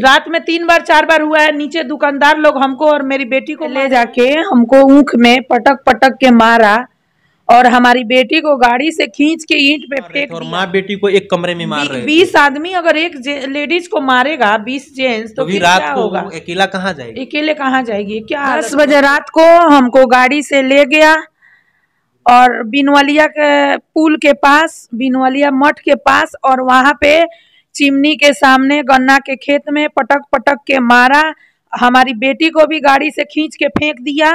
रात में तीन बार चार बार हुआ है नीचे दुकानदार लोग हमको और मेरी बेटी को ले जाके हमको ऊख में पटक पटक के मारा और हमारी बेटी को गाड़ी से खींच के ईंट पे फेंक और माँ बेटी को एक कमरे में मार रहे बीस आदमी अगर एक लेडीज को मारेगा बीस जेंट्स तो फिर रात को होगा अकेला कहाँ जाएगी अकेले कहाँ जाएगी क्या दस बजे रात को हमको गाड़ी से ले गया और बिनवालिया के पुल के पास बिनवालिया मठ के पास और वहाँ पे चिमनी के सामने गन्ना के खेत में पटक पटक के मारा हमारी बेटी को भी गाड़ी से खींच के फेंक दिया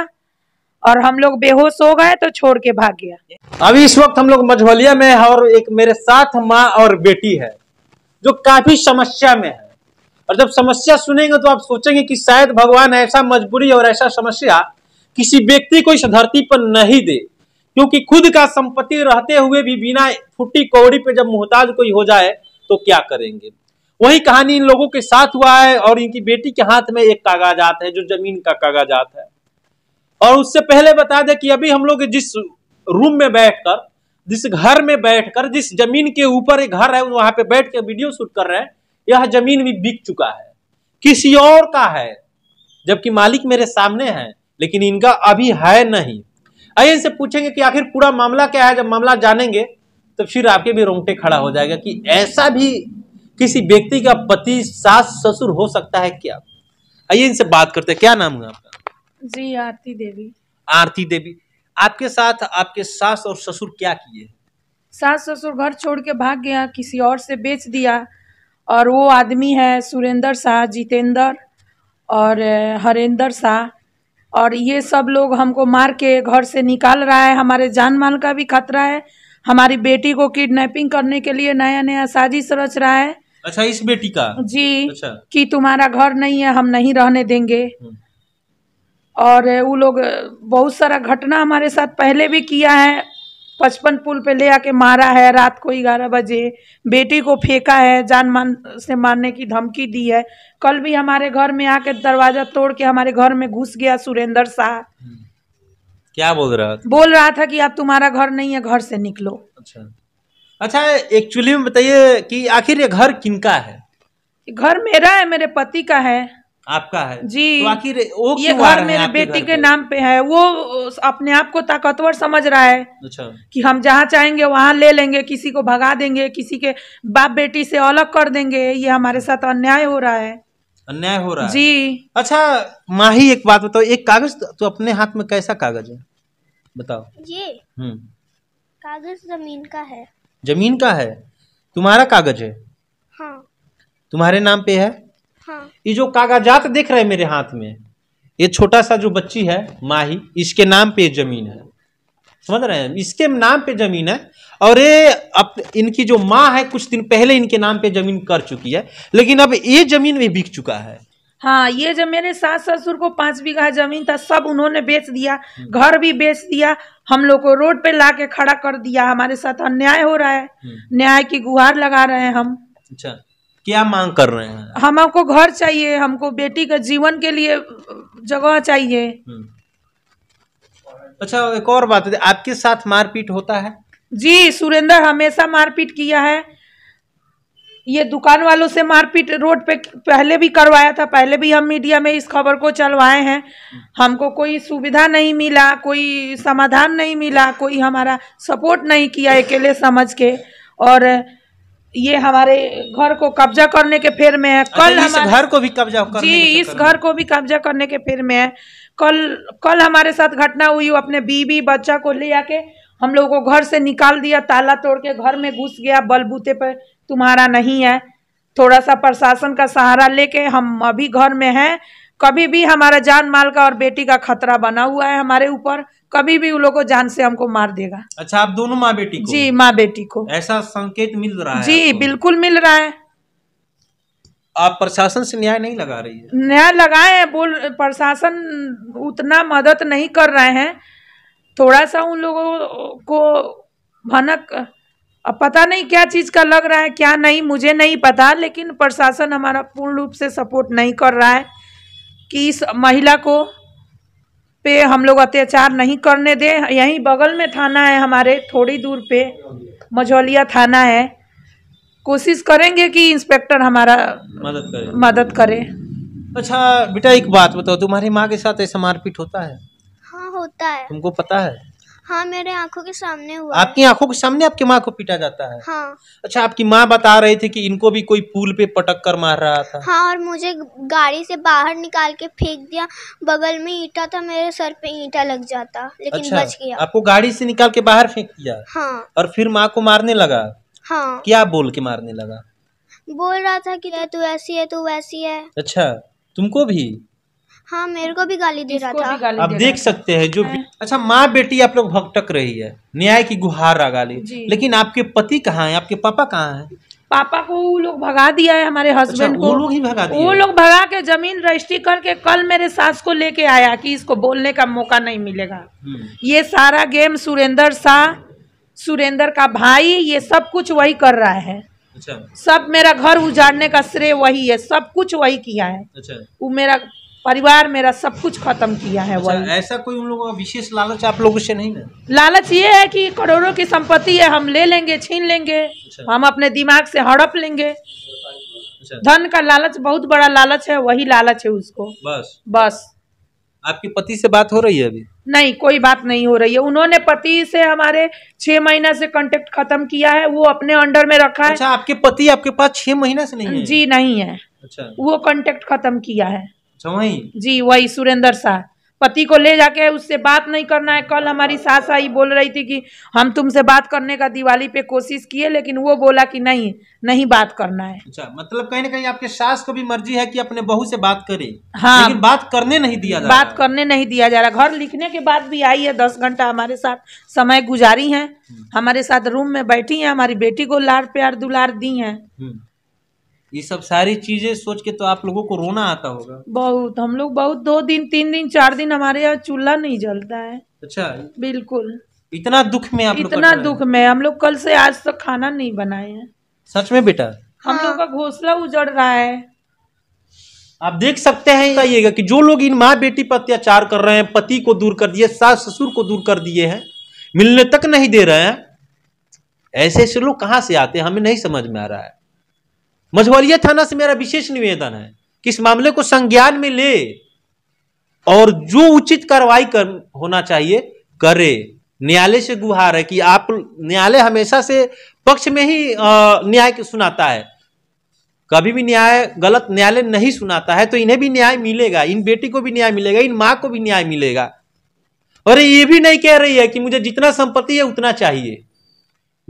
और हम लोग बेहोश हो गए तो छोड़ के भाग गया अभी इस वक्त हम लोग मझवलिया में है और एक मेरे साथ माँ और बेटी है जो काफी समस्या में है और जब समस्या सुनेंगे तो आप सोचेंगे कि शायद भगवान ऐसा मजबूरी और ऐसा समस्या किसी व्यक्ति को इस धरती पर नहीं दे क्योंकि खुद का संपत्ति रहते हुए भी बिना फुटी कौड़ी पे जब मोहताज कोई हो जाए तो क्या करेंगे वही कहानी इन लोगों के साथ हुआ है और इनकी बेटी के हाथ में एक कागजात है जो जमीन का कागजात है और उससे पहले बता दें कि अभी हम लोग जिस रूम में बैठकर जिस घर में बैठकर जिस जमीन के ऊपर एक घर है वहां पे बैठ के वीडियो शूट कर रहे हैं यह जमीन भी बिक चुका है किसी और का है जबकि मालिक मेरे सामने है लेकिन इनका अभी है नहीं आइए इनसे पूछेंगे कि आखिर पूरा मामला क्या है जब मामला जानेंगे तो फिर आपके भी रोंगटे खड़ा हो जाएगा कि ऐसा भी किसी व्यक्ति का पति सास ससुर हो सकता है क्या आइए इनसे बात करते हैं क्या नाम है आपका जी आरती देवी आरती देवी आपके साथ आपके सास और ससुर क्या किए सास ससुर घर छोड़ के भाग गया किसी और से बेच दिया और वो आदमी है सुरेंद्र शाह जितेंद्र और हरेंद्र शाह और ये सब लोग हमको मार के घर से निकाल रहा है हमारे जान माल का भी खतरा है हमारी बेटी को किडनैपिंग करने के लिए नया नया साजिश रच रहा है अच्छा इस बेटी का जी अच्छा। कि तुम्हारा घर नहीं है हम नहीं रहने देंगे हम्म। और वो लोग बहुत सारा घटना हमारे साथ पहले भी किया है पचपन पुल पे ले आके मारा है रात को ग्यारह बजे बेटी को फेंका है जान मान से मारने की धमकी दी है कल भी हमारे घर में आके दरवाज़ा तोड़ के हमारे घर में घुस गया सुरेंद्र शाह हम्म। क्या बोल रहा था बोल रहा था कि अब तुम्हारा घर नहीं है घर से निकलो अच्छा अच्छा एक्चुअली में बताइए कि आखिर ये घर किनका है घर मेरा है मेरे पति का है आपका है जी तो आखिर वो ये घर मेरे बेटी के नाम पे है वो अपने आप को ताकतवर समझ रहा है अच्छा कि हम जहाँ चाहेंगे वहाँ ले लेंगे किसी को भगा देंगे किसी के बाप बेटी से अलग कर देंगे ये हमारे साथ अन्याय हो रहा है अन्याय हो रहा है जी अच्छा माही एक बात बताओ एक कागज तो, तो अपने हाथ में कैसा कागज है बताओ ये हम्म। कागज जमीन का है जमीन का है तुम्हारा कागज है हाँ तुम्हारे नाम पे है हाँ ये जो कागजात देख रहे हैं मेरे हाथ में ये छोटा सा जो बच्ची है माही इसके नाम पे जमीन है समझ रहे हैं इसके नाम पे जमीन है और ये अब इनकी जो माँ है कुछ दिन पहले इनके नाम पे जमीन कर चुकी है लेकिन अब ये जमीन भी बिक चुका है हाँ ये जब मेरे सास ससुर को पांच बीघा जमीन था सब उन्होंने बेच दिया घर भी बेच दिया हम लोग को रोड पे ला के खड़ा कर दिया हमारे साथ अन्याय हो रहा है हम्म। न्याय की गुहार लगा रहे हैं हम अच्छा क्या मांग कर रहे हैं हमको घर चाहिए हमको बेटी का जीवन के लिए जगह चाहिए हम्म। अच्छा एक और बात है आपके साथ मारपीट होता है जी सुरेंद्र हमेशा मारपीट किया है ये दुकान वालों से मारपीट रोड पे पहले भी करवाया था पहले भी हम मीडिया में इस खबर को चलवाए हैं हमको कोई सुविधा नहीं मिला कोई समाधान नहीं मिला कोई हमारा सपोर्ट नहीं किया अकेले समझ के और ये हमारे घर को कब्जा करने के फेर में है कल अच्छा, इस घर को भी कब्जा जी इस घर को भी कब्जा करने के फेर में है कल कल हमारे साथ घटना हुई अपने बीवी बच्चा को ले आके हम लोगों को घर से निकाल दिया ताला तोड़ के घर में घुस गया बलबूते पर तुम्हारा नहीं है थोड़ा सा प्रशासन का सहारा लेके हम अभी घर में हैं कभी भी हमारा जान माल का और बेटी का खतरा बना हुआ है हमारे ऊपर कभी भी उन लोगों को जान से हमको मार देगा अच्छा आप दोनों माँ बेटी को? जी माँ बेटी को ऐसा संकेत मिल रहा है जी बिल्कुल मिल रहा है आप प्रशासन से न्याय नहीं लगा रही है न्याय लगाए हैं बोल प्रशासन उतना मदद नहीं कर रहे हैं थोड़ा सा उन लोगों को भनक अब पता नहीं क्या चीज़ का लग रहा है क्या नहीं मुझे नहीं पता लेकिन प्रशासन हमारा पूर्ण रूप से सपोर्ट नहीं कर रहा है कि इस महिला को पे हम लोग अत्याचार नहीं करने दें यहीं बगल में थाना है हमारे थोड़ी दूर पे मझौलिया थाना है कोशिश करेंगे कि इंस्पेक्टर हमारा मदद करे मदद करे अच्छा बेटा एक बात बताओ तुम्हारी माँ के साथ ऐसा मारपीट होता है हाँ होता है तुमको पता है हाँ मेरे आंखों के सामने हुआ आपकी आंखों के सामने आपकी माँ को पीटा जाता है हाँ अच्छा आपकी माँ बता रहे थे कि इनको भी कोई पुल पे पटक कर मार रहा था हाँ और मुझे गाड़ी से बाहर निकाल के फेंक दिया बगल में ईटा था मेरे सर पे ईटा लग जाता लेकिन अच्छा, बच गया आपको गाड़ी से निकाल के बाहर फेंक दिया हाँ और फिर माँ को मारने लगा हाँ क्या बोल के मारने लगा बोल रहा था कि तू ऐसी है तू वैसी है अच्छा तुमको भी हाँ मेरे को भी गाली दे रहा था अब देख सकते हैं जो है। हाँ। अच्छा माँ बेटी आप लोग भगटक रही है न्याय की गुहार रहा गाली लेकिन आपके पति कहाँ है आपके पापा कहाँ है पापा को वो लोग भगा दिया है हमारे हस्बैंड अच्छा, को वो लोग ही भगा वो लोग भगा के जमीन रजिस्ट्री करके कल मेरे सास को लेके आया कि इसको बोलने का मौका नहीं मिलेगा हम्म। ये सारा गेम सुरेंद्र शाह सुरेंद्र का भाई ये सब कुछ वही कर रहा है अच्छा। सब मेरा घर उजाड़ने का श्रेय वही है सब कुछ वही किया है अच्छा। वो मेरा परिवार मेरा सब कुछ खत्म किया है अच्छा, वही ऐसा कोई उन लोगों का विशेष लालच आप लोगों से नहीं है लालच ये है कि करोड़ों की संपत्ति है हम ले लेंगे छीन लेंगे अच्छा। हम अपने दिमाग से हड़प लेंगे अच्छा। धन का लालच बहुत बड़ा लालच है वही लालच है उसको बस बस आपके पति से बात हो रही है अभी नहीं कोई बात नहीं हो रही है उन्होंने पति से हमारे छह महीना से कांटेक्ट खत्म किया है वो अपने अंडर में रखा है अच्छा, आपके पति आपके पास छह महीना से नहीं है जी नहीं है अच्छा वो कांटेक्ट खत्म किया है अच्छा, वही जी वही सुरेंद्र शाह पति को ले जाके उससे बात नहीं करना है कल हमारी सास आई बोल रही थी कि हम तुमसे बात करने का दिवाली पे कोशिश किए लेकिन वो बोला कि नहीं नहीं बात करना है अच्छा मतलब कहीं ना कहीं आपके सास को भी मर्जी है कि अपने बहू से बात करे हाँ लेकिन बात करने नहीं दिया जा बात करने नहीं दिया जा रहा घर लिखने के बाद भी आई है दस घंटा हमारे साथ समय गुजारी है हम्म। हमारे साथ रूम में बैठी है हमारी बेटी को लाड़ प्यार दुलार दी है हम्म। ये सब सारी चीजें सोच के तो आप लोगों को रोना आता होगा बहुत हम लोग बहुत दो दिन तीन दिन चार दिन हमारे यहाँ चूल्हा नहीं जलता है अच्छा बिल्कुल इतना दुख में आप इतना दुख में हम लोग कल से आज तक खाना नहीं बनाए हैं सच में बेटा हम हाँ। लोग का हाँ। घोसला उजड़ रहा है आप देख सकते हैं बताइएगा कि जो लोग इन माँ बेटी पर अत्याचार कर रहे हैं पति को दूर कर दिए सास ससुर को दूर कर दिए हैं मिलने तक नहीं दे रहे हैं ऐसे ऐसे लोग कहाँ से आते हैं हमें नहीं समझ में आ रहा है मझौलिया थाना से मेरा विशेष निवेदन है कि इस मामले को संज्ञान में ले और जो उचित कार्रवाई कर होना चाहिए करे न्यायालय से गुहार है कि आप न्यायालय हमेशा से पक्ष में ही न्याय सुनाता है कभी भी न्याय गलत न्यायालय नहीं सुनाता है तो इन्हें भी न्याय मिलेगा इन बेटी को भी न्याय मिलेगा इन माँ को भी न्याय मिलेगा और ये भी नहीं कह रही है कि मुझे जितना संपत्ति है उतना चाहिए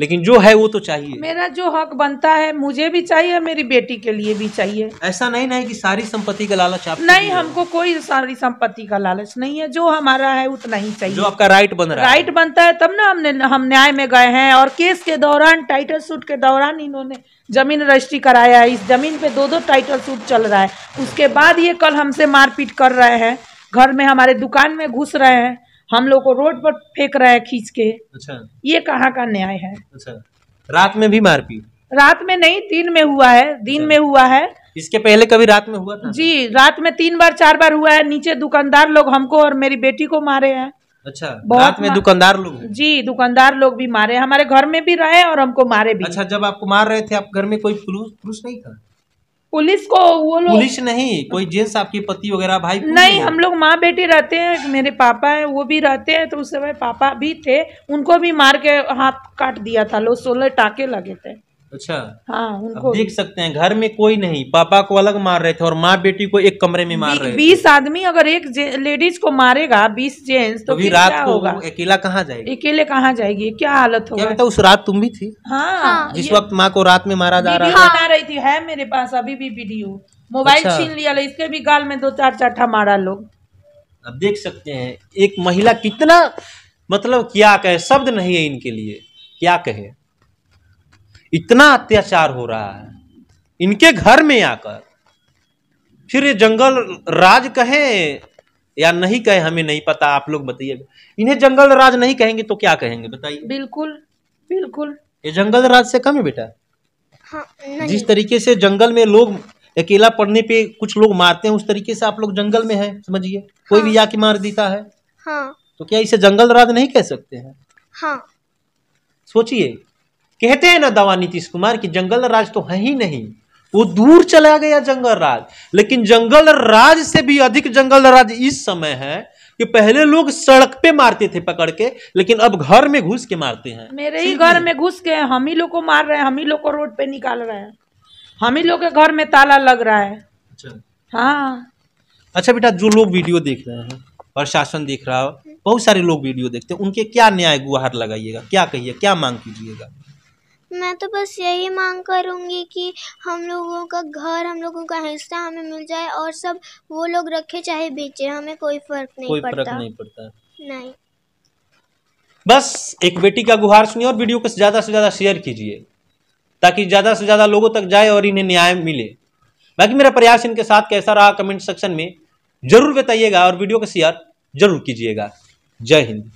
लेकिन जो है वो तो चाहिए मेरा जो हक बनता है मुझे भी चाहिए मेरी बेटी के लिए भी चाहिए ऐसा नहीं ना कि सारी संपत्ति का लालच आप नहीं हमको कोई सारी संपत्ति का लालच नहीं है जो हमारा है उतना ही चाहिए जो आपका राइट बन रहा राइट बनता है तब ना हमने हम न्याय में गए हैं और केस के दौरान टाइटल सूट के दौरान इन्होंने जमीन रजिस्ट्री कराया है इस जमीन पे दो दो टाइटल सूट चल रहा है उसके बाद ये कल हमसे मारपीट कर रहे हैं घर में हमारे दुकान में घुस रहे हैं हम लोग को रोड पर फेंक रहा है खींच के अच्छा ये कहाँ का न्याय है अच्छा रात में भी मारपीट रात में नहीं दिन में हुआ है दिन अच्छा। में हुआ है इसके पहले कभी रात में हुआ था जी रात में तीन बार चार बार हुआ है नीचे दुकानदार लोग हमको और मेरी बेटी को मारे हैं अच्छा रात में दुकानदार लोग जी दुकानदार लोग भी मारे हमारे घर में भी रहे और हमको मारे भी अच्छा जब आपको मार रहे थे आप घर में कोई पुरुष पुरुष नहीं था पुलिस को वो लोग पुलिस नहीं कोई जेंट्स आपके पति वगैरह भाई नहीं हम लोग माँ बेटी रहते हैं मेरे पापा हैं वो भी रहते हैं तो उस समय पापा भी थे उनको भी मार के हाथ काट दिया था लोग सोलह टाके लगे थे अच्छा हाँ उनको देख सकते हैं घर में कोई नहीं पापा को अलग मार रहे थे और माँ बेटी को एक कमरे में मार रहे बीस आदमी अगर एक लेडीज को मारेगा बीस जेंट्स तो, फिर रात को होगा अकेला कहाँ जाएगी अकेले कहाँ जाएगी क्या हालत होगा क्या उस रात तुम भी थी हाँ, हाँ जिस वक्त माँ को रात में मारा जा रहा था रही थी है मेरे पास अभी भी वीडियो मोबाइल अच्छा। छीन लिया इसके भी गाल में दो चार चाठा मारा लोग अब देख सकते हैं एक महिला कितना मतलब क्या कहे शब्द नहीं है इनके लिए क्या कहे इतना अत्याचार हो रहा है इनके घर में आकर फिर ये जंगल राज कहे या नहीं कहे हमें नहीं पता आप लोग बताइएगा इन्हें जंगल राज नहीं कहेंगे तो क्या कहेंगे बताइए बिल्कुल बिल्कुल ये जंगल राज से कम है बेटा हाँ, जिस तरीके से जंगल में लोग अकेला पड़ने पे कुछ लोग मारते हैं उस तरीके से आप लोग जंगल में है समझिए हाँ, कोई भी आके हाँ। मार देता है हाँ, तो क्या इसे जंगल राज नहीं कह सकते हैं हाँ, सोचिए कहते हैं ना दवा नीतीश कुमार कि जंगल राज तो है ही नहीं वो दूर चला गया जंगल राज लेकिन जंगल राज से भी अधिक जंगल राज इस समय है कि पहले लोग सड़क पे मारते थे पकड़ के लेकिन अब घर में घुस के मारते हैं मेरे ही घर में घुस के हम ही लोग को मार रहे हैं हम ही लोग को रोड पे निकाल रहे हैं हम ही लोग के घर में ताला लग रहा है अच्छा हाँ अच्छा बेटा जो लोग वीडियो देख रहे हैं प्रशासन देख रहा हो बहुत सारे लोग वीडियो देखते हैं उनके क्या न्याय गुहार लगाइएगा क्या कहिए क्या मांग कीजिएगा मैं तो बस यही मांग करूँगी कि हम लोगों का घर हम लोगों का हिस्सा हमें मिल जाए और सब वो लोग रखे चाहे बेचे हमें कोई फर्क नहीं कोई पड़ता नहीं पड़ता नहीं बस एक बेटी का गुहार सुनिए और वीडियो को ज़्यादा से ज़्यादा शेयर कीजिए ताकि ज़्यादा से ज़्यादा लोगों तक जाए और इन्हें न्याय मिले बाकी मेरा प्रयास इनके साथ कैसा रहा कमेंट सेक्शन में जरूर बताइएगा और वीडियो को शेयर जरूर कीजिएगा जय हिंद